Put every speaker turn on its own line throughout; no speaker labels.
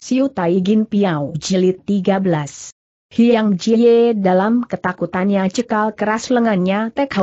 Siu Tai Gin Piao Jilid 13. Hiang Jie dalam ketakutannya cekal keras lengannya Tek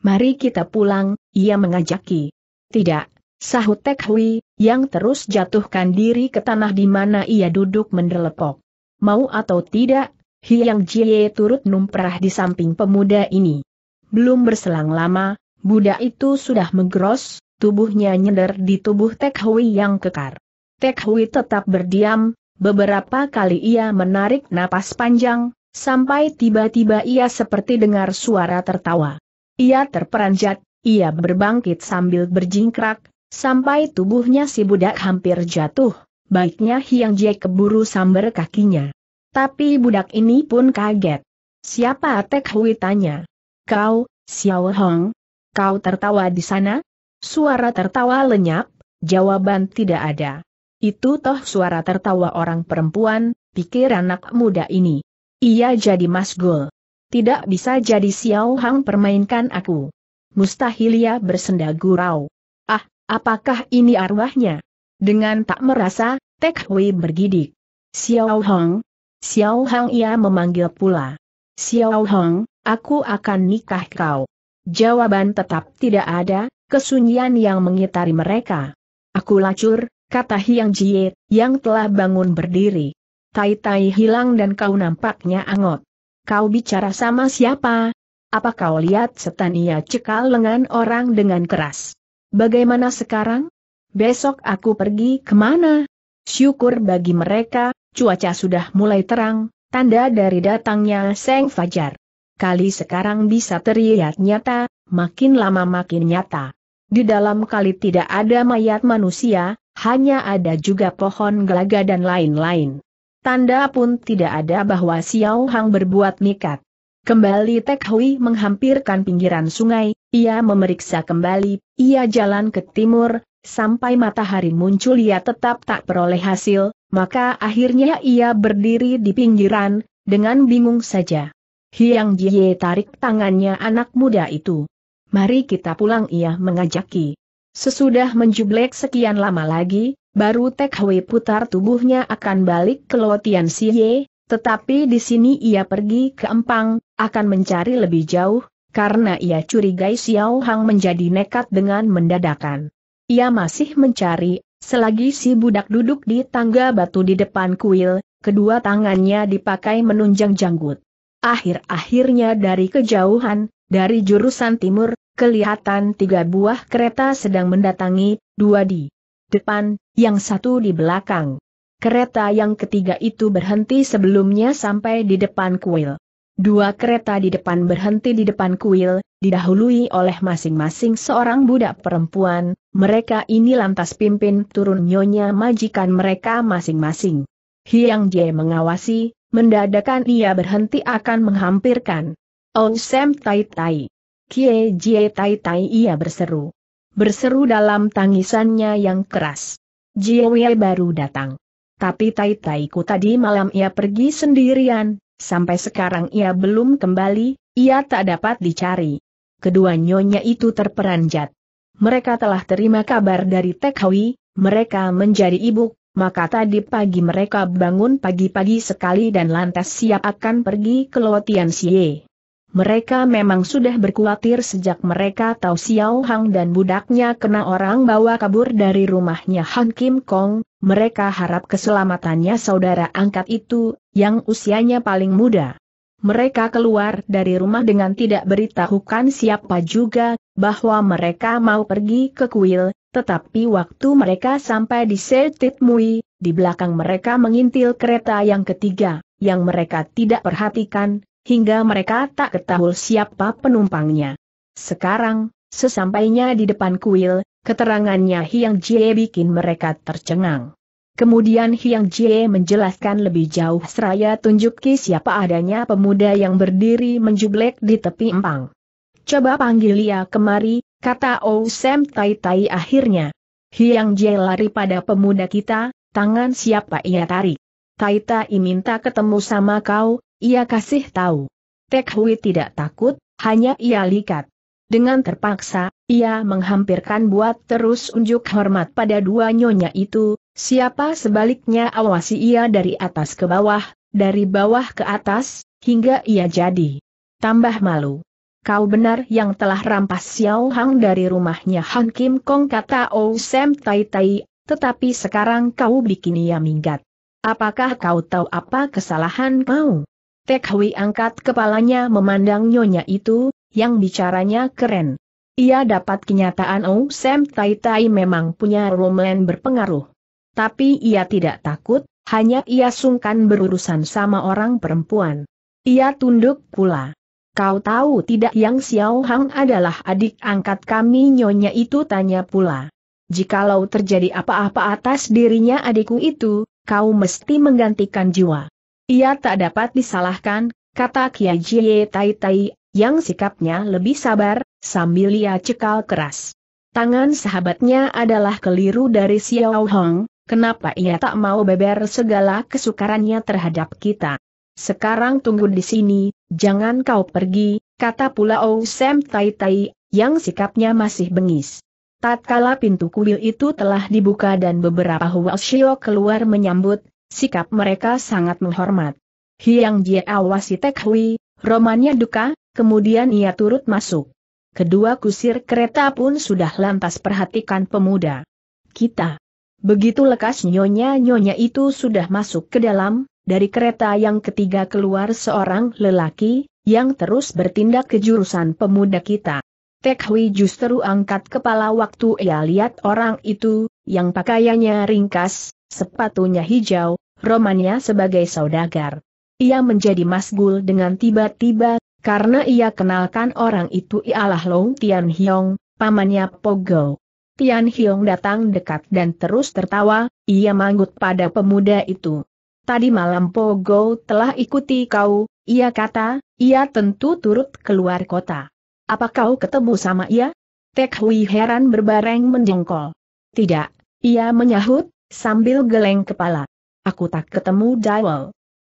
Mari kita pulang, ia mengajaki. Tidak, sahut Tek yang terus jatuhkan diri ke tanah di mana ia duduk mendelepok. Mau atau tidak, Hiang Jie turut numperah di samping pemuda ini. Belum berselang lama, budak itu sudah menggeros, tubuhnya nyender di tubuh Tek yang kekar. Tek Hui tetap berdiam, beberapa kali ia menarik napas panjang, sampai tiba-tiba ia seperti dengar suara tertawa. Ia terperanjat, ia berbangkit sambil berjingkrak, sampai tubuhnya si budak hampir jatuh, baiknya Hiang Jie keburu sambar kakinya. Tapi budak ini pun kaget. Siapa Tek Hui tanya. Kau, Xiao Hong? Kau tertawa di sana? Suara tertawa lenyap, jawaban tidak ada. Itu toh suara tertawa orang perempuan, pikir anak muda ini. Ia jadi masgul. Tidak bisa jadi Xiao Hang permainkan aku. Mustahil ia bersenda gurau. Ah, apakah ini arwahnya? Dengan tak merasa, Tek Hui bergidik. Xiao Hang. Xiao Hang ia memanggil pula. Xiao Hang, aku akan nikah kau. Jawaban tetap tidak ada, kesunyian yang mengitari mereka. Aku lacur, kata Hiang Jie, yang telah bangun berdiri. Tai-tai hilang dan kau nampaknya angot. Kau bicara sama siapa? Apa kau lihat setan ia cekal lengan orang dengan keras? Bagaimana sekarang? Besok aku pergi kemana? Syukur bagi mereka, cuaca sudah mulai terang, tanda dari datangnya Seng Fajar. Kali sekarang bisa terlihat nyata, makin lama makin nyata. Di dalam kali tidak ada mayat manusia, hanya ada juga pohon gelaga dan lain-lain. Tanda pun tidak ada bahwa Xiao Hang berbuat nikat. Kembali Tek Hui menghampirkan pinggiran sungai, ia memeriksa kembali, ia jalan ke timur, sampai matahari muncul ia tetap tak peroleh hasil, maka akhirnya ia berdiri di pinggiran, dengan bingung saja. Hiang Jie tarik tangannya anak muda itu. Mari kita pulang ia mengajaki. Sesudah menjublek sekian lama lagi, baru Tek Hwe putar tubuhnya akan balik ke Lotian Siye, tetapi di sini ia pergi ke Empang, akan mencari lebih jauh, karena ia curigai Xiao Hang menjadi nekat dengan mendadakan. Ia masih mencari, selagi si budak duduk di tangga batu di depan kuil, kedua tangannya dipakai menunjang janggut. Akhir-akhirnya dari kejauhan, dari jurusan timur, kelihatan tiga buah kereta sedang mendatangi, dua di depan, yang satu di belakang. Kereta yang ketiga itu berhenti sebelumnya sampai di depan kuil. Dua kereta di depan berhenti di depan kuil, didahului oleh masing-masing seorang budak perempuan, mereka ini lantas pimpin turun nyonya majikan mereka masing-masing. Hiang Jie mengawasi, mendadakan ia berhenti akan menghampirkan. Oh, Sam Tai Tai. Kie Jie Tai Tai ia berseru. Berseru dalam tangisannya yang keras. Jie Wei baru datang. Tapi Tai Taiku tadi malam ia pergi sendirian, sampai sekarang ia belum kembali, ia tak dapat dicari. Kedua nyonya itu terperanjat. Mereka telah terima kabar dari Tek mereka menjadi ibu, maka tadi pagi mereka bangun pagi-pagi sekali dan lantas siap akan pergi ke Lotian Sie. Mereka memang sudah berkuatir sejak mereka tahu Xiao Hang dan budaknya kena orang bawa kabur dari rumahnya Han Kim Kong, mereka harap keselamatannya saudara angkat itu, yang usianya paling muda. Mereka keluar dari rumah dengan tidak beritahukan siapa juga, bahwa mereka mau pergi ke kuil, tetapi waktu mereka sampai di Setit Mui, di belakang mereka mengintil kereta yang ketiga, yang mereka tidak perhatikan, hingga mereka tak ketahui siapa penumpangnya. Sekarang, sesampainya di depan kuil, keterangannya Hiang Jie bikin mereka tercengang. Kemudian Hiang Jie menjelaskan lebih jauh seraya tunjuki siapa adanya pemuda yang berdiri menjublek di tepi empang. Coba panggil dia kemari, kata Oh Sam Tai Tai akhirnya. Hiang Jie lari pada pemuda kita, tangan siapa ia tarik. Tai Tai minta ketemu sama kau, ia kasih tahu. Tek Hui tidak takut, hanya ia likat. Dengan terpaksa, ia menghampirkan buat terus unjuk hormat pada dua nyonya itu, siapa sebaliknya awasi ia dari atas ke bawah, dari bawah ke atas, hingga ia jadi tambah malu. Kau benar yang telah rampas Xiao Hang dari rumahnya Han Kim Kong kata Oh Sam Tai Tai, tetapi sekarang kau bikin ia minggat. Apakah kau tahu apa kesalahan kau? Tek Hui angkat kepalanya memandang nyonya itu, yang bicaranya keren. Ia dapat kenyataan Oh Sam Tai Tai memang punya roman berpengaruh. Tapi ia tidak takut, hanya ia sungkan berurusan sama orang perempuan. Ia tunduk pula. Kau tahu tidak yang Xiao Hang adalah adik angkat kami nyonya itu tanya pula. Jikalau terjadi apa-apa atas dirinya adikku itu, kau mesti menggantikan jiwa. Ia tak dapat disalahkan, kata Kiai Jie Tai Tai, yang sikapnya lebih sabar, sambil ia cekal keras. Tangan sahabatnya adalah keliru dari Xiao Hong, kenapa ia tak mau beber segala kesukarannya terhadap kita. Sekarang tunggu di sini, jangan kau pergi, kata pula Ou Sam Tai Tai, yang sikapnya masih bengis. Tatkala pintu kuil itu telah dibuka dan beberapa Huashio keluar menyambut, Sikap mereka sangat menghormat. Hiang Jie awasi Tek Hui, romannya duka, kemudian ia turut masuk. Kedua kusir kereta pun sudah lantas perhatikan pemuda. Kita. Begitu lekas nyonya-nyonya itu sudah masuk ke dalam, dari kereta yang ketiga keluar seorang lelaki, yang terus bertindak ke jurusan pemuda kita. Tek Hui justru angkat kepala waktu ia lihat orang itu, yang pakaiannya ringkas, sepatunya hijau, romannya sebagai saudagar. Ia menjadi masgul dengan tiba-tiba, karena ia kenalkan orang itu ialah Long Tian Hiong, pamannya Pogo. Tian Hiong datang dekat dan terus tertawa, ia manggut pada pemuda itu. Tadi malam Pogo telah ikuti kau, ia kata, ia tentu turut keluar kota. Apa kau ketemu sama ia? Tek Hui heran berbareng menjengkol. Tidak, ia menyahut, sambil geleng kepala. Aku tak ketemu Dawel.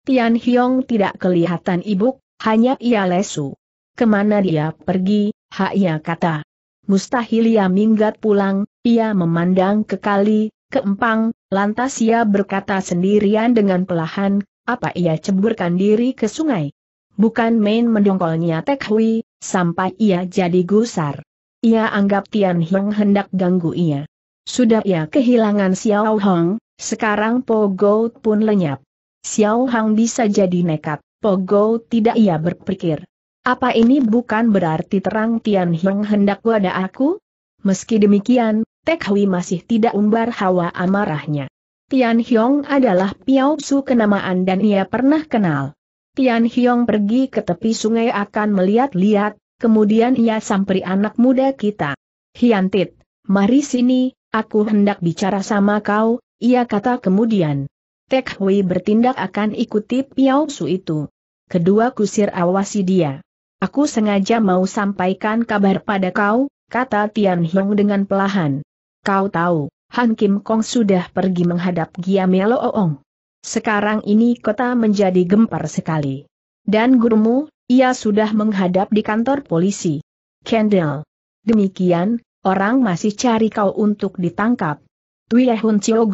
Tian Hiong tidak kelihatan ibuk, hanya ia lesu. Kemana dia pergi, ha ia kata. Mustahil ia minggat pulang, ia memandang ke kali, ke empang, lantas ia berkata sendirian dengan pelahan, apa ia ceburkan diri ke sungai? Bukan main mendongkolnya Tek Hui, sampai ia jadi gusar. Ia anggap Tian Hiong hendak ganggu ia. Sudah ia kehilangan Xiao Hong, sekarang Po Gou pun lenyap. Xiao Hong bisa jadi nekat, Po Gou tidak ia berpikir. Apa ini bukan berarti terang Tian Hong hendak wadah aku? Meski demikian, Tek Hui masih tidak umbar hawa amarahnya. Tian Hiong adalah Piao Su kenamaan dan ia pernah kenal. Tian Hiong pergi ke tepi sungai akan melihat-lihat, kemudian ia samperi anak muda kita. Hiantit, mari sini, Aku hendak bicara sama kau, ia kata kemudian. Tek Hui bertindak akan ikuti Piao Su itu. Kedua kusir awasi dia. Aku sengaja mau sampaikan kabar pada kau, kata Tian Hong dengan pelahan. Kau tahu, Han Kim Kong sudah pergi menghadap Giamelo Oong. Sekarang ini kota menjadi gempar sekali. Dan gurumu, ia sudah menghadap di kantor polisi. Kendall. Demikian, Orang masih cari kau untuk ditangkap. Hun Chio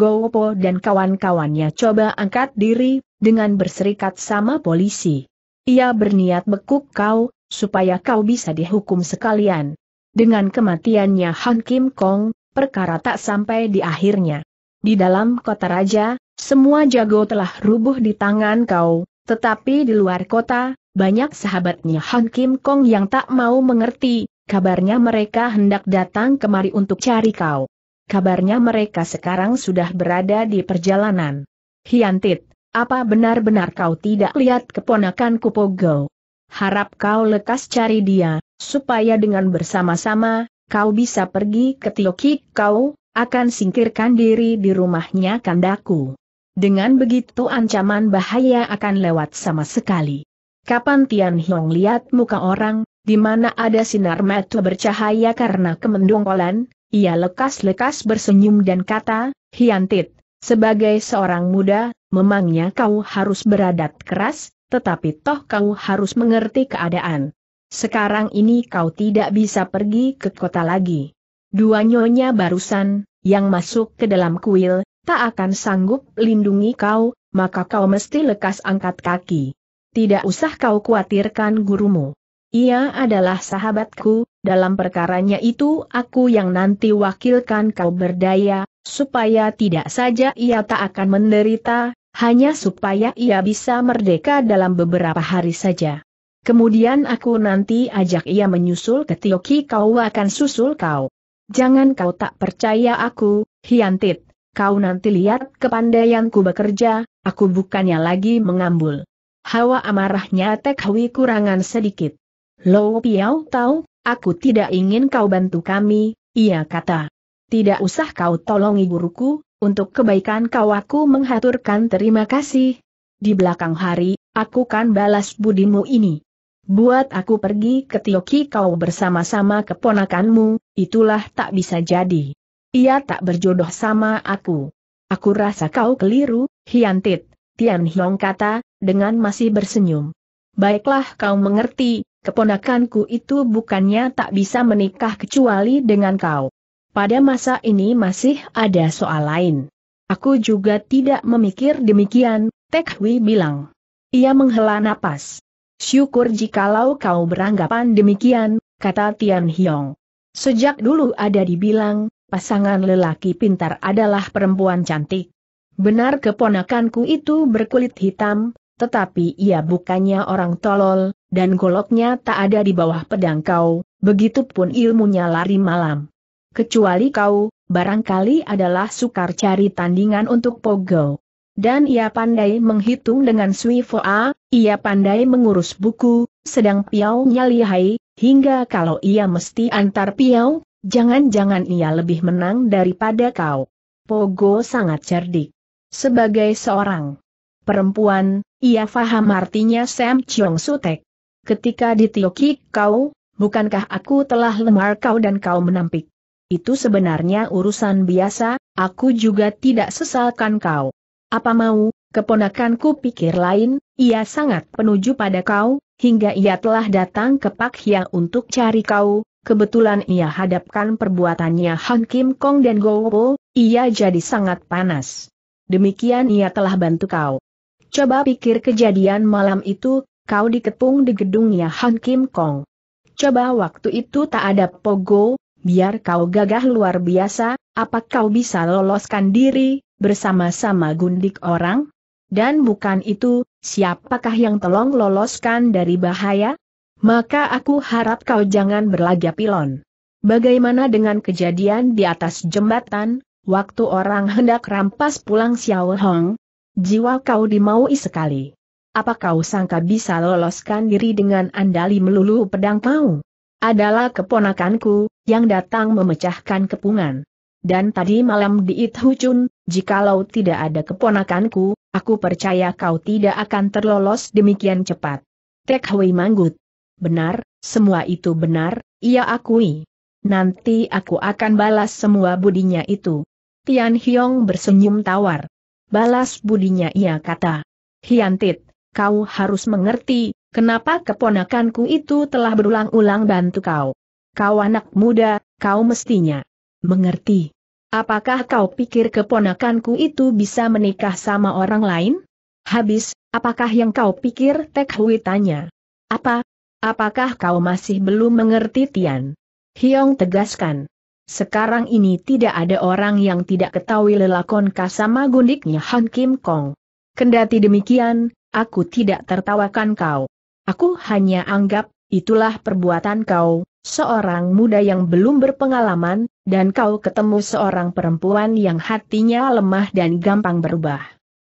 dan kawan-kawannya coba angkat diri, dengan berserikat sama polisi. Ia berniat bekuk kau, supaya kau bisa dihukum sekalian. Dengan kematiannya Han Kim Kong, perkara tak sampai di akhirnya. Di dalam kota raja, semua jago telah rubuh di tangan kau, tetapi di luar kota, banyak sahabatnya Han Kim Kong yang tak mau mengerti, Kabarnya mereka hendak datang kemari untuk cari kau. Kabarnya mereka sekarang sudah berada di perjalanan. Hiantit, apa benar-benar kau tidak lihat keponakan Kupogo? Harap kau lekas cari dia, supaya dengan bersama-sama, kau bisa pergi ke Tioki kau, akan singkirkan diri di rumahnya kandaku. Dengan begitu ancaman bahaya akan lewat sama sekali. Kapan Tian Hiong lihat muka orang, di mana ada sinar mata bercahaya karena kemendungkolan, ia lekas-lekas bersenyum dan kata, Hiantit, sebagai seorang muda, memangnya kau harus beradat keras, tetapi toh kau harus mengerti keadaan. Sekarang ini kau tidak bisa pergi ke kota lagi. Dua nyonya barusan, yang masuk ke dalam kuil, tak akan sanggup lindungi kau, maka kau mesti lekas angkat kaki. Tidak usah kau khawatirkan gurumu. Ia adalah sahabatku, dalam perkaranya itu aku yang nanti wakilkan kau berdaya, supaya tidak saja ia tak akan menderita, hanya supaya ia bisa merdeka dalam beberapa hari saja. Kemudian aku nanti ajak ia menyusul ke Tioki kau akan susul kau. Jangan kau tak percaya aku, Hiantit, kau nanti lihat kepandaianku bekerja, aku bukannya lagi mengambul. Hawa amarahnya tekhwi kurangan sedikit. Lo Piao tahu, aku tidak ingin kau bantu kami, ia kata. Tidak usah kau tolongi guruku, untuk kebaikan kau aku menghaturkan terima kasih. Di belakang hari, aku kan balas budimu ini. Buat aku pergi ke Tioki kau bersama-sama keponakanmu, itulah tak bisa jadi. Ia tak berjodoh sama aku. Aku rasa kau keliru, Hiantit, Tian Hiong kata, dengan masih bersenyum. Baiklah kau mengerti, keponakanku itu bukannya tak bisa menikah kecuali dengan kau. Pada masa ini masih ada soal lain. Aku juga tidak memikir demikian, Tek Hui bilang. Ia menghela napas. Syukur jikalau kau beranggapan demikian, kata Tian Hiong. Sejak dulu ada dibilang, pasangan lelaki pintar adalah perempuan cantik. Benar keponakanku itu berkulit hitam, tetapi ia bukannya orang tolol, dan goloknya tak ada di bawah pedang kau, begitupun ilmunya lari malam. Kecuali kau, barangkali adalah sukar cari tandingan untuk Pogo. Dan ia pandai menghitung dengan Sui Foa, ia pandai mengurus buku, sedang Piau lihai, hingga kalau ia mesti antar piau, jangan-jangan ia lebih menang daripada kau. Pogo sangat cerdik. Sebagai seorang perempuan, ia faham artinya Sam Chiong Sutek ketika di ditioki kau, bukankah aku telah lemar kau dan kau menampik? Itu sebenarnya urusan biasa, aku juga tidak sesalkan kau. Apa mau, keponakanku pikir lain, ia sangat penuju pada kau, hingga ia telah datang ke Pak Hia untuk cari kau, kebetulan ia hadapkan perbuatannya Han Kim Kong dan Gowo, ia jadi sangat panas. Demikian ia telah bantu kau. Coba pikir kejadian malam itu, kau dikepung di gedungnya Han Kim Kong. Coba waktu itu tak ada pogo, biar kau gagah luar biasa, apa kau bisa loloskan diri, bersama-sama gundik orang? Dan bukan itu, siapakah yang tolong loloskan dari bahaya? Maka aku harap kau jangan berlagak pilon. Bagaimana dengan kejadian di atas jembatan, waktu orang hendak rampas pulang Xiao Hong? Jiwa kau dimaui sekali apa kau sangka bisa loloskan diri dengan andali melulu pedang kau? Adalah keponakanku, yang datang memecahkan kepungan. Dan tadi malam di It jikalau tidak ada keponakanku, aku percaya kau tidak akan terlolos demikian cepat. Tek Hui Manggut. Benar, semua itu benar, ia akui. Nanti aku akan balas semua budinya itu. Tian Hiong bersenyum tawar. Balas budinya ia kata. Hiantit, kau harus mengerti, kenapa keponakanku itu telah berulang-ulang bantu kau. Kau anak muda, kau mestinya mengerti. Apakah kau pikir keponakanku itu bisa menikah sama orang lain? Habis, apakah yang kau pikir Tek Hui tanya? Apa? Apakah kau masih belum mengerti Tian? Hiong tegaskan. Sekarang ini tidak ada orang yang tidak ketahui lelakon kasama gundiknya Han Kim Kong. Kendati demikian, aku tidak tertawakan kau. Aku hanya anggap, itulah perbuatan kau, seorang muda yang belum berpengalaman, dan kau ketemu seorang perempuan yang hatinya lemah dan gampang berubah.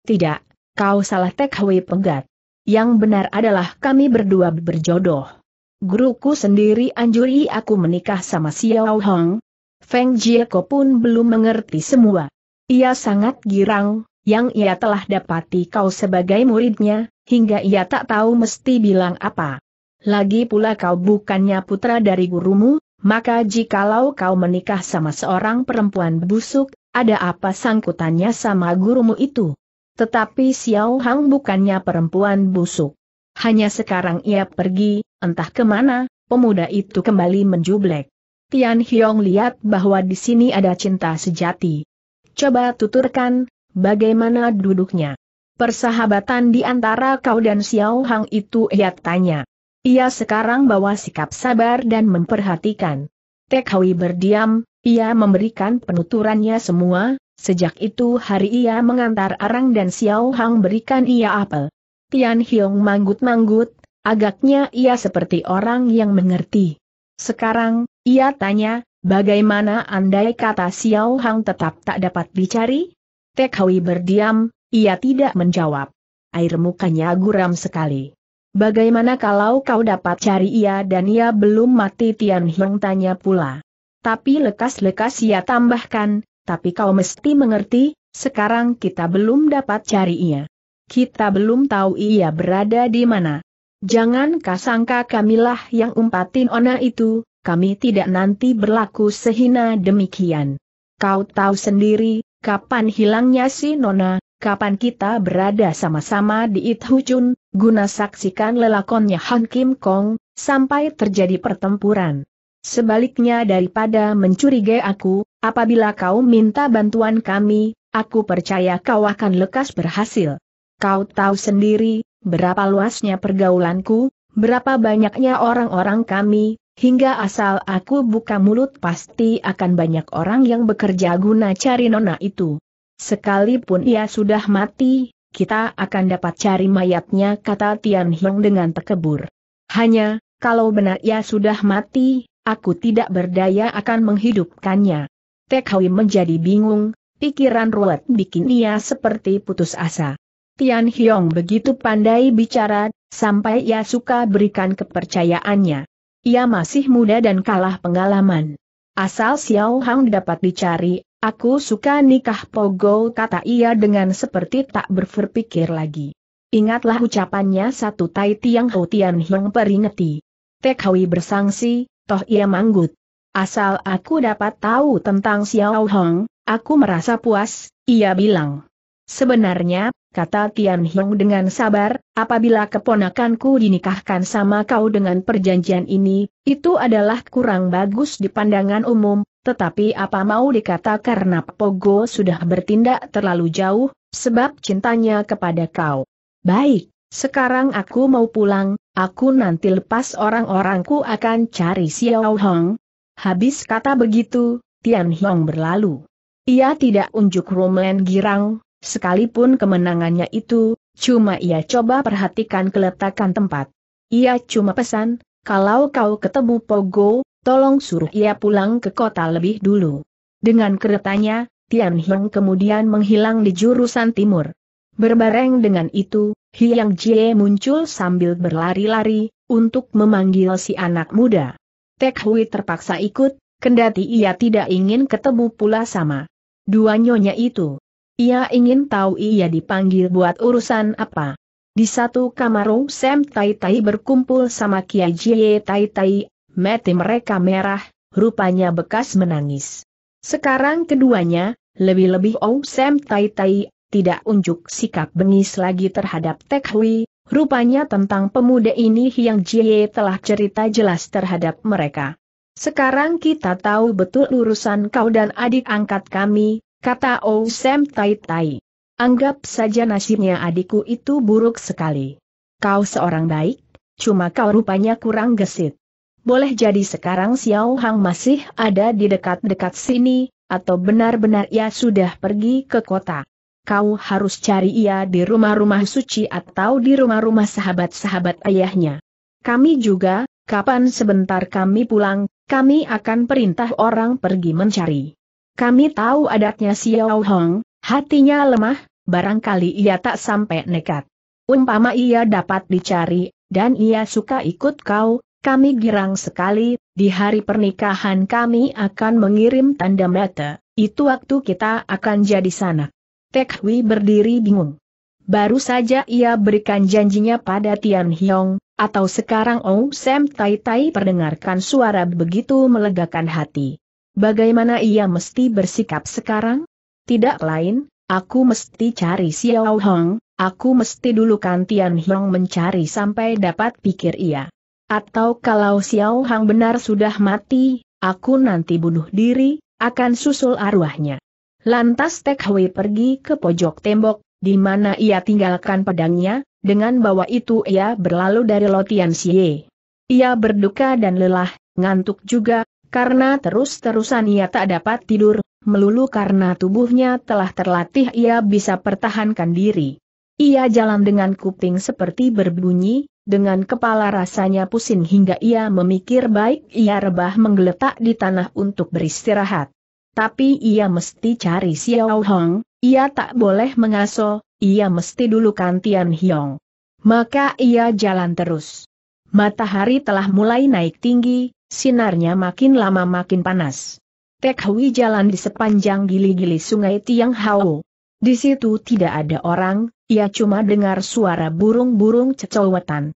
Tidak, kau salah tekwe penggat. Yang benar adalah kami berdua berjodoh. Guruku sendiri anjuri aku menikah sama Xiao Hong. Feng Jieko pun belum mengerti semua. Ia sangat girang, yang ia telah dapati kau sebagai muridnya, hingga ia tak tahu mesti bilang apa. Lagi pula kau bukannya putra dari gurumu, maka jikalau kau menikah sama seorang perempuan busuk, ada apa sangkutannya sama gurumu itu? Tetapi Xiao Hang bukannya perempuan busuk. Hanya sekarang ia pergi, entah kemana, pemuda itu kembali menjublek. Tian Hiong lihat bahwa di sini ada cinta sejati. Coba tuturkan, Bagaimana duduknya? Persahabatan di antara kau dan Xiao Hang itu ia tanya. Ia sekarang bawa sikap sabar dan memperhatikan. Tek Hui berdiam, ia memberikan penuturannya semua, sejak itu hari ia mengantar Arang dan Xiao Hang berikan ia apel. Tian Hiong manggut-manggut, agaknya ia seperti orang yang mengerti. Sekarang, ia tanya, bagaimana andai kata Xiao Hang tetap tak dapat dicari? Tekhui berdiam, ia tidak menjawab. Air mukanya guram sekali. Bagaimana kalau kau dapat cari ia dan ia belum mati Tian Hiong tanya pula. Tapi lekas-lekas ia tambahkan, tapi kau mesti mengerti, sekarang kita belum dapat cari ia. Kita belum tahu ia berada di mana. Jangan kasangka kamilah yang umpatin ona itu, kami tidak nanti berlaku sehina demikian. Kau tahu sendiri, kapan hilangnya si Nona, kapan kita berada sama-sama di Ithucun, guna saksikan lelakonnya Han Kim Kong, sampai terjadi pertempuran. Sebaliknya daripada mencurigai aku, apabila kau minta bantuan kami, aku percaya kau akan lekas berhasil. Kau tahu sendiri, berapa luasnya pergaulanku, berapa banyaknya orang-orang kami, Hingga asal aku buka mulut pasti akan banyak orang yang bekerja guna cari nona itu. Sekalipun ia sudah mati, kita akan dapat cari mayatnya kata Tian Hiong dengan tekebur. Hanya, kalau benar ia sudah mati, aku tidak berdaya akan menghidupkannya. Tek Hui menjadi bingung, pikiran ruwet bikin ia seperti putus asa. Tian Hiong begitu pandai bicara, sampai ia suka berikan kepercayaannya. Ia masih muda dan kalah pengalaman. Asal Xiao Hang dapat dicari, aku suka nikah Pogo kata ia dengan seperti tak berpikir lagi. Ingatlah ucapannya satu tai tiang hou tian peringati. peringeti. Tekhawi bersangsi, toh ia manggut. Asal aku dapat tahu tentang Xiao Hong, aku merasa puas, ia bilang. Sebenarnya, kata Tian Hiong dengan sabar, apabila keponakanku dinikahkan sama kau dengan perjanjian ini, itu adalah kurang bagus di pandangan umum, tetapi apa mau dikata karena Pogo sudah bertindak terlalu jauh, sebab cintanya kepada kau. Baik, sekarang aku mau pulang, aku nanti lepas orang-orangku akan cari Xiao Hong. Habis kata begitu, Tian Hiong berlalu. Ia tidak unjuk Roman girang, Sekalipun kemenangannya itu, cuma ia coba perhatikan keletakan tempat. Ia cuma pesan, kalau kau ketemu Pogo, tolong suruh ia pulang ke kota lebih dulu. Dengan keretanya, Tian Heng kemudian menghilang di jurusan timur. Berbareng dengan itu, Hiang Jie muncul sambil berlari-lari, untuk memanggil si anak muda. Tek Hui terpaksa ikut, kendati ia tidak ingin ketemu pula sama dua nyonya itu. Ia ingin tahu ia dipanggil buat urusan apa. Di satu kamar Sam Tai Tai berkumpul sama Kiai Jie Tai Tai, mati mereka merah, rupanya bekas menangis. Sekarang keduanya, lebih-lebih Sam Tai Tai, tidak unjuk sikap bengis lagi terhadap Tek Hui, rupanya tentang pemuda ini yang Jie telah cerita jelas terhadap mereka. Sekarang kita tahu betul urusan kau dan adik angkat kami, Kata Ou Sam Tai Tai. Anggap saja nasibnya adikku itu buruk sekali. Kau seorang baik, cuma kau rupanya kurang gesit. Boleh jadi sekarang Xiao Hang masih ada di dekat-dekat sini, atau benar-benar ia sudah pergi ke kota. Kau harus cari ia di rumah-rumah suci atau di rumah-rumah sahabat-sahabat ayahnya. Kami juga, kapan sebentar kami pulang, kami akan perintah orang pergi mencari. Kami tahu adatnya Xiao Hong, hatinya lemah, barangkali ia tak sampai nekat. Umpama ia dapat dicari, dan ia suka ikut kau, kami girang sekali, di hari pernikahan kami akan mengirim tanda mata, itu waktu kita akan jadi sanak. Tek Hui berdiri bingung. Baru saja ia berikan janjinya pada Tian Hiong, atau sekarang Ong Sam Tai Tai perdengarkan suara begitu melegakan hati. Bagaimana ia mesti bersikap sekarang? Tidak lain, aku mesti cari Xiao Hong, aku mesti dulukan Tian Hong mencari sampai dapat pikir ia. Atau kalau Xiao Hong benar sudah mati, aku nanti bunuh diri, akan susul arwahnya. Lantas Tek Hui pergi ke pojok tembok, di mana ia tinggalkan pedangnya, dengan bawa itu ia berlalu dari Lotian Xie. Ia berduka dan lelah, ngantuk juga, karena terus-terusan ia tak dapat tidur, melulu karena tubuhnya telah terlatih ia bisa pertahankan diri. Ia jalan dengan kuping seperti berbunyi, dengan kepala rasanya pusing hingga ia memikir baik ia rebah menggeletak di tanah untuk beristirahat. Tapi ia mesti cari Xiao Hong, ia tak boleh mengaso, ia mesti dulu kan Tian Hiong. Maka ia jalan terus. Matahari telah mulai naik tinggi, sinarnya makin lama makin panas. Tek Hui jalan di sepanjang gili-gili sungai Tiang Hao. Di situ tidak ada orang, ia cuma dengar suara burung-burung cecowetan.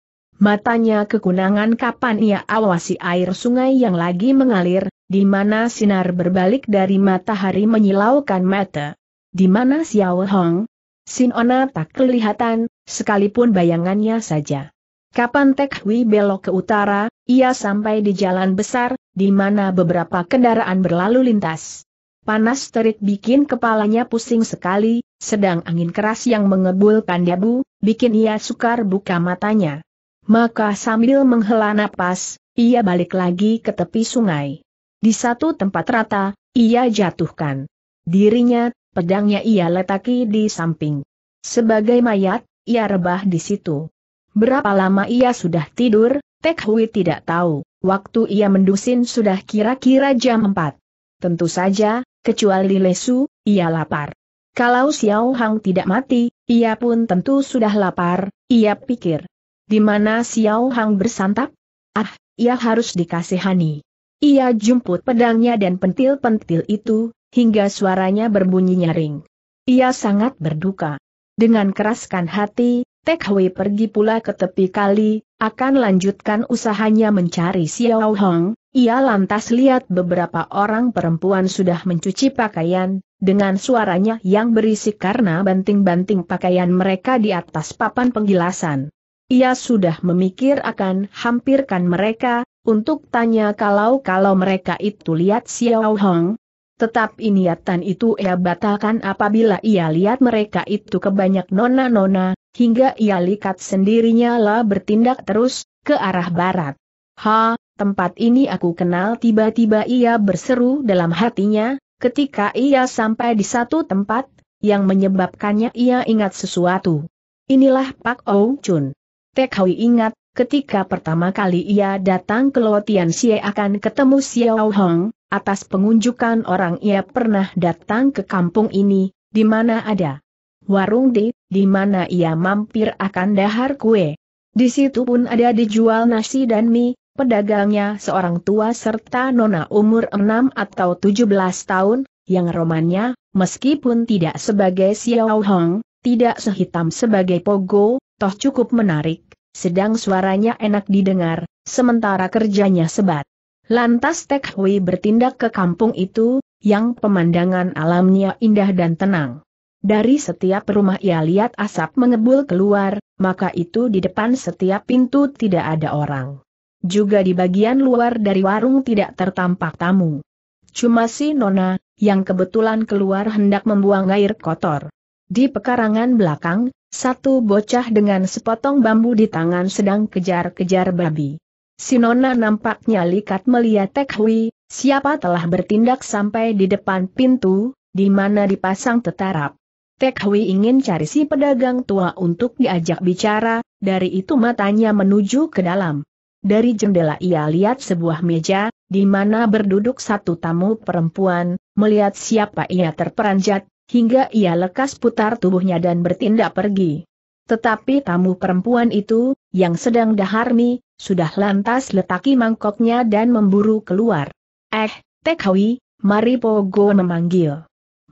Matanya kekunangan kapan ia awasi air sungai yang lagi mengalir, di mana sinar berbalik dari matahari menyilaukan mata. Di mana Xiao Hong? Sinona tak kelihatan, sekalipun bayangannya saja. Kapan Tek Hui belok ke utara, ia sampai di jalan besar, di mana beberapa kendaraan berlalu lintas. Panas terik bikin kepalanya pusing sekali, sedang angin keras yang mengebulkan debu, bikin ia sukar buka matanya. Maka sambil menghela napas, ia balik lagi ke tepi sungai. Di satu tempat rata, ia jatuhkan dirinya, pedangnya ia letaki di samping. Sebagai mayat, ia rebah di situ. Berapa lama ia sudah tidur, Tek Hui tidak tahu, waktu ia mendusin sudah kira-kira jam 4. Tentu saja, kecuali lesu, ia lapar. Kalau Xiao Hang tidak mati, ia pun tentu sudah lapar, ia pikir. Di mana Xiao Hang bersantap? Ah, ia harus dikasihani. Ia jemput pedangnya dan pentil-pentil itu, hingga suaranya berbunyi nyaring. Ia sangat berduka. Dengan keraskan hati, Tek Hui pergi pula ke tepi kali, akan lanjutkan usahanya mencari Xiao Hong, ia lantas lihat beberapa orang perempuan sudah mencuci pakaian, dengan suaranya yang berisik karena banting-banting pakaian mereka di atas papan penggilasan. Ia sudah memikir akan hampirkan mereka, untuk tanya kalau-kalau mereka itu lihat Xiao Hong, tetapi niatan itu ia batalkan apabila ia lihat mereka itu kebanyak nona-nona, hingga ia likat sendirinya lah bertindak terus, ke arah barat. Ha, tempat ini aku kenal tiba-tiba ia berseru dalam hatinya, ketika ia sampai di satu tempat, yang menyebabkannya ia ingat sesuatu. Inilah Pak Ou Chun. Tek Hui ingat, ketika pertama kali ia datang ke Lotian Xie akan ketemu Xiao Hong, atas pengunjukan orang ia pernah datang ke kampung ini, di mana ada warung di, di mana ia mampir akan dahar kue. Di situ pun ada dijual nasi dan mie, pedagangnya seorang tua serta nona umur 6 atau 17 tahun, yang romannya, meskipun tidak sebagai Xiao Hong, tidak sehitam sebagai Pogo, toh cukup menarik, sedang suaranya enak didengar, sementara kerjanya sebat. Lantas Tek Hui bertindak ke kampung itu, yang pemandangan alamnya indah dan tenang. Dari setiap rumah ia lihat asap mengebul keluar, maka itu di depan setiap pintu tidak ada orang. Juga di bagian luar dari warung tidak tertampak tamu. Cuma si Nona, yang kebetulan keluar hendak membuang air kotor. Di pekarangan belakang, satu bocah dengan sepotong bambu di tangan sedang kejar-kejar babi. Si nona nampaknya likat melihat Tek Hui, siapa telah bertindak sampai di depan pintu, di mana dipasang tetarap. Tek Hui ingin cari si pedagang tua untuk diajak bicara, dari itu matanya menuju ke dalam. Dari jendela ia lihat sebuah meja, di mana berduduk satu tamu perempuan, melihat siapa ia terperanjat, hingga ia lekas putar tubuhnya dan bertindak pergi. Tetapi tamu perempuan itu, yang sedang daharmi, sudah lantas letaki mangkoknya dan memburu keluar. Eh, Tek Hui, mari Pogo memanggil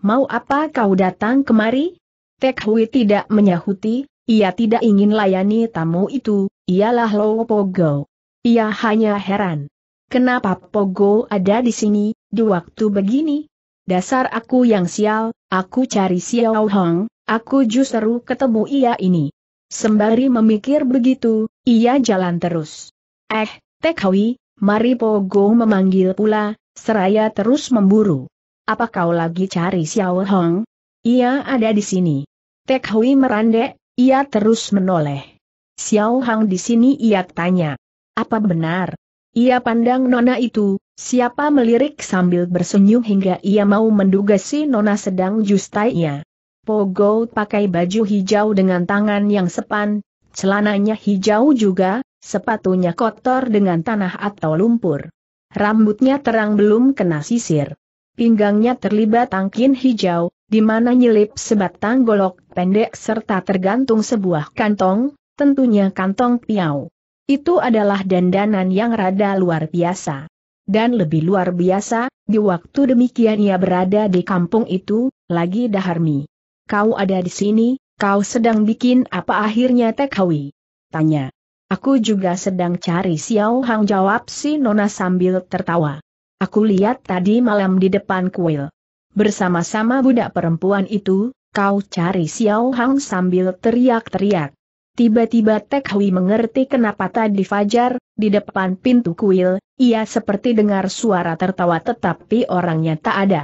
mau apa kau datang kemari? Tek Hui tidak menyahuti, ia tidak ingin layani tamu itu, ialah Lo Pogo. Ia hanya heran. Kenapa Pogo ada di sini, di waktu begini? Dasar aku yang sial, aku cari Xiao Hong, aku justru ketemu ia ini. Sembari memikir begitu, ia jalan terus. Eh, Tek Hui, mari Pogo memanggil pula, seraya terus memburu. Apa kau lagi cari Xiao Hong? Ia ada di sini. Tek Hui merandek, ia terus menoleh. Xiao Hong di sini ia tanya. Apa benar? Ia pandang nona itu, siapa melirik sambil bersenyum hingga ia mau menduga si nona sedang justainya. Pogo pakai baju hijau dengan tangan yang sepan, celananya hijau juga, sepatunya kotor dengan tanah atau lumpur. Rambutnya terang belum kena sisir. Pinggangnya terlibat tangkin hijau, di mana nyelip sebatang golok pendek serta tergantung sebuah kantong, tentunya kantong piau. Itu adalah dandanan yang rada luar biasa. Dan lebih luar biasa, di waktu demikian ia berada di kampung itu, lagi Daharmi. Kau ada di sini, kau sedang bikin apa akhirnya Hawi? Tanya. Aku juga sedang cari Xiao Hang jawab si Nona sambil tertawa. Aku lihat tadi malam di depan kuil. Bersama-sama budak perempuan itu, kau cari Xiao Hang sambil teriak-teriak. Tiba-tiba Tek Hui mengerti kenapa tadi Fajar, di depan pintu kuil, ia seperti dengar suara tertawa tetapi orangnya tak ada.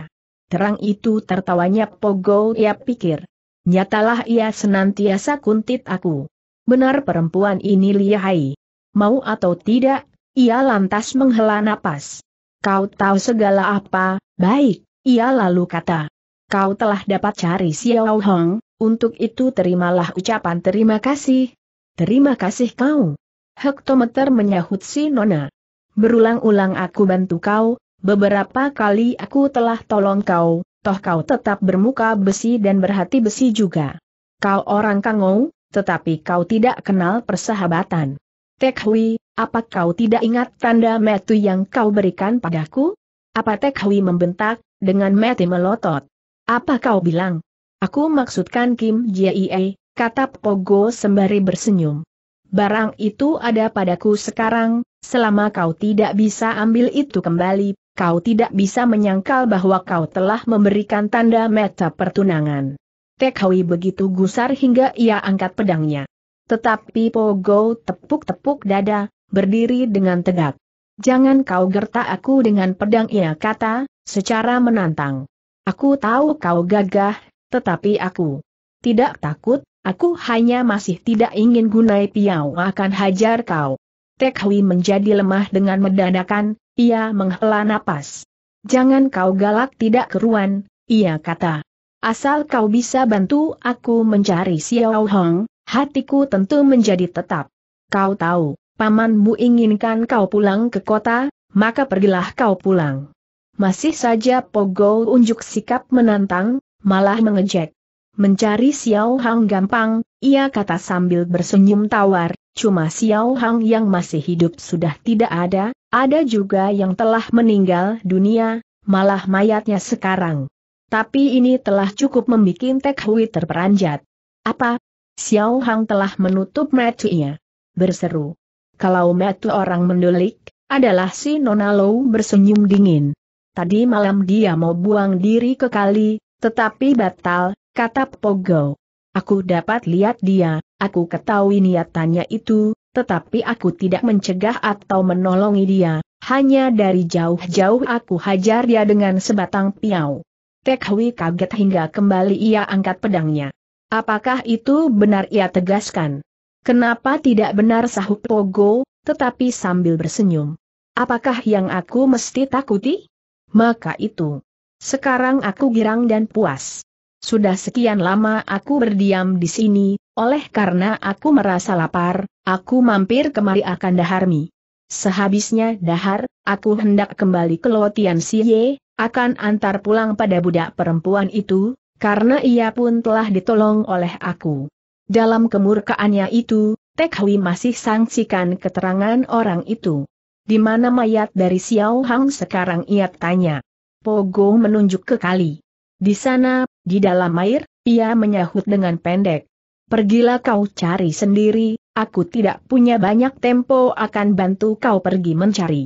Terang itu tertawanya Pogo ia pikir. Nyatalah ia senantiasa kuntit aku. Benar perempuan ini lihai. Mau atau tidak, ia lantas menghela napas. Kau tahu segala apa, baik, ia lalu kata. Kau telah dapat cari Xiao Hong, untuk itu terimalah ucapan terima kasih. Terima kasih kau. Hektometer menyahut si Nona. Berulang-ulang aku bantu kau, beberapa kali aku telah tolong kau, toh kau tetap bermuka besi dan berhati besi juga. Kau orang kangou, tetapi kau tidak kenal persahabatan. Tek Hui, apa kau tidak ingat tanda metu yang kau berikan padaku? Apa Tek Hui membentak, dengan mete melotot? Apa kau bilang? Aku maksudkan Kim Jie, kata Pogo sembari bersenyum. Barang itu ada padaku sekarang, selama kau tidak bisa ambil itu kembali, kau tidak bisa menyangkal bahwa kau telah memberikan tanda meta pertunangan. Tek Hui begitu gusar hingga ia angkat pedangnya. Tetapi Pogo tepuk-tepuk dada, berdiri dengan tegak. Jangan kau gertak aku dengan pedang ia kata, secara menantang. Aku tahu kau gagah, tetapi aku tidak takut, aku hanya masih tidak ingin gunai piau akan hajar kau. Tek menjadi lemah dengan mendadakan, ia menghela napas. Jangan kau galak tidak keruan, ia kata. Asal kau bisa bantu aku mencari Xiao Hong, hatiku tentu menjadi tetap. Kau tahu, pamanmu inginkan kau pulang ke kota, maka pergilah kau pulang. Masih saja Pogo unjuk sikap menantang, malah mengejek. Mencari Xiao Hang gampang, ia kata sambil bersenyum tawar, cuma Xiao Hang yang masih hidup sudah tidak ada, ada juga yang telah meninggal dunia, malah mayatnya sekarang. Tapi ini telah cukup membuat Tek Hui terperanjat. Apa, Xiao Hang telah menutup matunya. Berseru. Kalau matu orang mendulik, adalah si Nona Lou bersenyum dingin. Tadi malam dia mau buang diri ke kali, tetapi batal, kata Pogo. Aku dapat lihat dia, aku ketahui niatannya itu, tetapi aku tidak mencegah atau menolongi dia, hanya dari jauh-jauh aku hajar dia dengan sebatang piau. Tekhui kaget hingga kembali ia angkat pedangnya. Apakah itu benar ia tegaskan? Kenapa tidak benar sahut Pogo, tetapi sambil bersenyum. Apakah yang aku mesti takuti? Maka itu. Sekarang aku girang dan puas. Sudah sekian lama aku berdiam di sini, oleh karena aku merasa lapar, aku mampir kemari akan daharmi. Sehabisnya dahar, aku hendak kembali ke Lotian Siye, akan antar pulang pada budak perempuan itu, karena ia pun telah ditolong oleh aku. Dalam kemurkaannya itu, Tek Hui masih sangsikan keterangan orang itu. Di mana mayat dari Xiao Hang sekarang ia tanya. Pogo menunjuk ke kali. Di sana, di dalam air, ia menyahut dengan pendek. Pergilah kau cari sendiri, aku tidak punya banyak tempo akan bantu kau pergi mencari.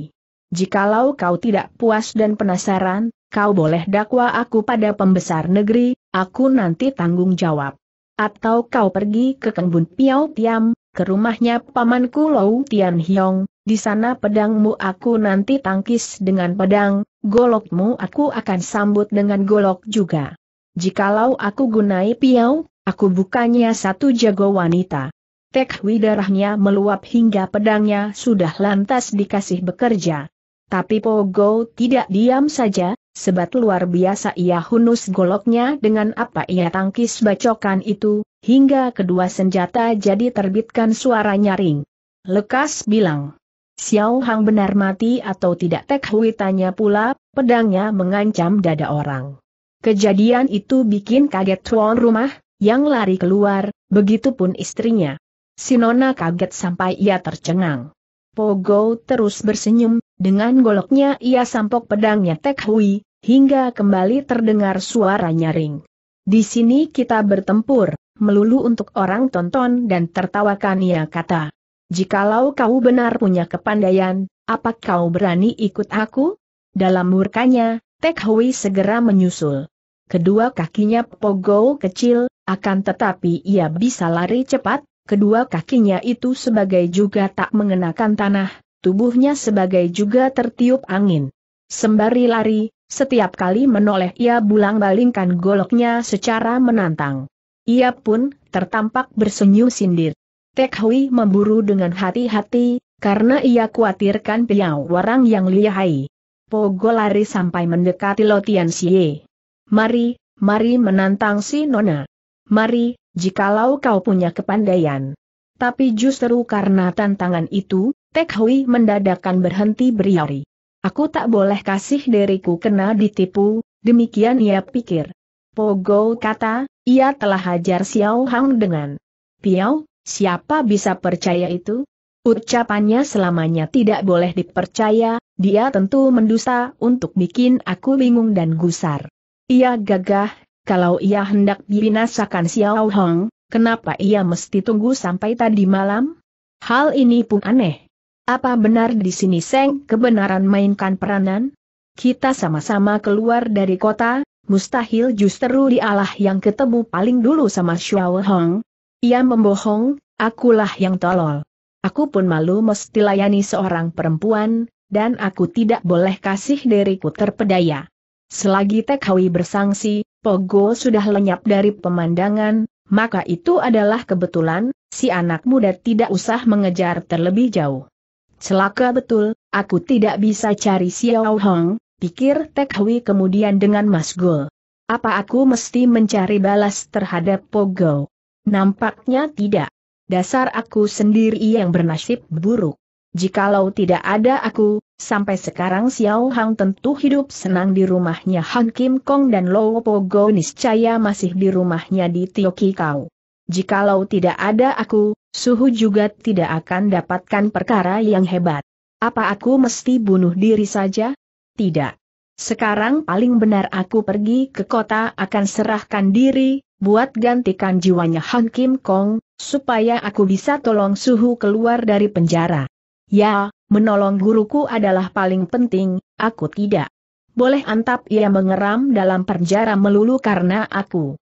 Jikalau kau tidak puas dan penasaran, kau boleh dakwa aku pada pembesar negeri, Aku nanti tanggung jawab. Atau kau pergi ke kebun Piau Tiam, ke rumahnya pamanku Lou Tian Hiong, di sana pedangmu aku nanti tangkis dengan pedang, golokmu aku akan sambut dengan golok juga. Jikalau aku gunai Piau, aku bukannya satu jago wanita. Tek Hui darahnya meluap hingga pedangnya sudah lantas dikasih bekerja. Tapi Pogo tidak diam saja, Sebat luar biasa ia hunus goloknya dengan apa ia tangkis bacokan itu, hingga kedua senjata jadi terbitkan suara nyaring. Lekas bilang. Xiao Hang benar mati atau tidak Tek Hui tanya pula, pedangnya mengancam dada orang. Kejadian itu bikin kaget tuan rumah, yang lari keluar, begitupun istrinya. Sinona kaget sampai ia tercengang. Pogo terus bersenyum, dengan goloknya ia sampok pedangnya Tek Hui, hingga kembali terdengar suara nyaring. Di sini kita bertempur, melulu untuk orang tonton dan tertawakan ia kata. Jikalau kau benar punya kepandaian, apa kau berani ikut aku? Dalam murkanya, Tek Hui segera menyusul. Kedua kakinya pogo kecil, akan tetapi ia bisa lari cepat, kedua kakinya itu sebagai juga tak mengenakan tanah, tubuhnya sebagai juga tertiup angin. Sembari lari, setiap kali menoleh ia bulang balingkan goloknya secara menantang. Ia pun tertampak bersenyum sindir. Tek Hui memburu dengan hati-hati, karena ia khawatirkan piau warang yang lihai. Pogo lari sampai mendekati Lotian Xie. Mari, mari menantang si Nona. Mari, jikalau kau punya kepandaian. Tapi justru karena tantangan itu, Tek Hui mendadakan berhenti beriari. Aku tak boleh kasih diriku kena ditipu, demikian ia pikir. Pogo kata, ia telah hajar Xiao Hang dengan Piao, siapa bisa percaya itu? Ucapannya selamanya tidak boleh dipercaya, dia tentu mendusta untuk bikin aku bingung dan gusar. Ia gagah, kalau ia hendak binasakan Xiao Hong, kenapa ia mesti tunggu sampai tadi malam? Hal ini pun aneh. Apa benar di sini Seng kebenaran mainkan peranan? Kita sama-sama keluar dari kota, mustahil justru dialah yang ketemu paling dulu sama Xiao Hong. Ia membohong, akulah yang tolol. Aku pun malu mesti layani seorang perempuan, dan aku tidak boleh kasih diriku terpedaya. Selagi Tekhawi bersangsi, Pogo sudah lenyap dari pemandangan, maka itu adalah kebetulan, si anak muda tidak usah mengejar terlebih jauh. Celaka betul, aku tidak bisa cari Xiao Hong, pikir Tek Hui kemudian dengan Mas masgul. Apa aku mesti mencari balas terhadap Pogo? Nampaknya tidak. Dasar aku sendiri yang bernasib buruk. Jikalau tidak ada aku, sampai sekarang Xiao Hang tentu hidup senang di rumahnya Han Kim Kong dan Lo Pogo niscaya masih di rumahnya di Tiokikau. Jikalau tidak ada aku, Suhu juga tidak akan dapatkan perkara yang hebat. Apa aku mesti bunuh diri saja? Tidak. Sekarang paling benar aku pergi ke kota akan serahkan diri, buat gantikan jiwanya Han Kim Kong, supaya aku bisa tolong Suhu keluar dari penjara. Ya, menolong guruku adalah paling penting, aku tidak. Boleh antap ia mengeram dalam penjara melulu karena aku.